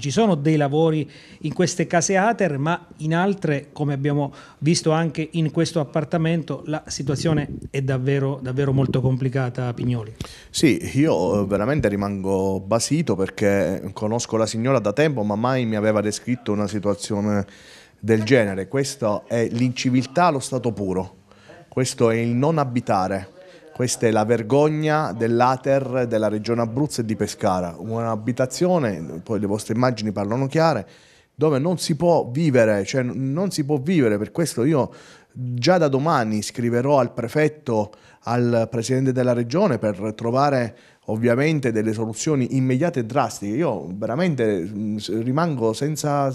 Ci sono dei lavori in queste case ATER, ma in altre, come abbiamo visto anche in questo appartamento, la situazione è davvero, davvero molto complicata, Pignoli. Sì, io eh, veramente rimango basito perché conosco la signora da tempo, ma mai mi aveva descritto una situazione del genere. Questo è l'inciviltà allo stato puro, questo è il non abitare questa è la vergogna dell'Ater della regione Abruzzo e di Pescara, un'abitazione, poi le vostre immagini parlano chiare, dove non si può vivere, cioè non si può vivere, per questo io Già da domani scriverò al prefetto, al presidente della regione per trovare ovviamente delle soluzioni immediate e drastiche. Io veramente mm, rimango senza,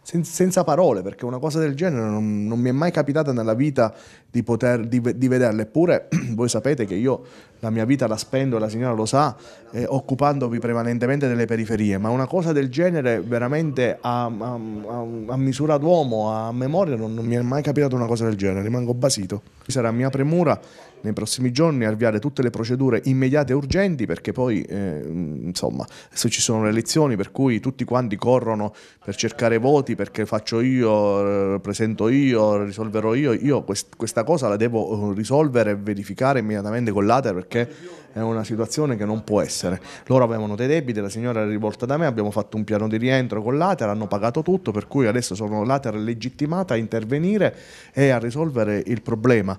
senza parole perché una cosa del genere non, non, mi è mai capitata nella vita di, poter, di, di vederla. Eppure voi sapete che io la mia vita la spendo, la signora lo sa, eh, occupandomi prevalentemente delle periferie, ma una cosa del genere veramente a, a, a, a misura d'uomo, a memoria, non, non mi è mai capitata una cosa cosa del genere, rimango basito. Sarà mia premura nei prossimi giorni avviare tutte le procedure immediate e urgenti perché poi, eh, insomma, se ci sono le elezioni per cui tutti quanti corrono per cercare voti, perché faccio io, eh, presento io, risolverò io, io quest- questa cosa la devo eh, risolvere e verificare immediatamente con l'ATER perché è una situazione che non può essere. Loro avevano dei debiti, la signora era rivolta da me, abbiamo fatto un piano di rientro con l'ATER, hanno pagato tutto, per cui adesso sono l'ATER legittimata a intervenire e a risolvere il problema.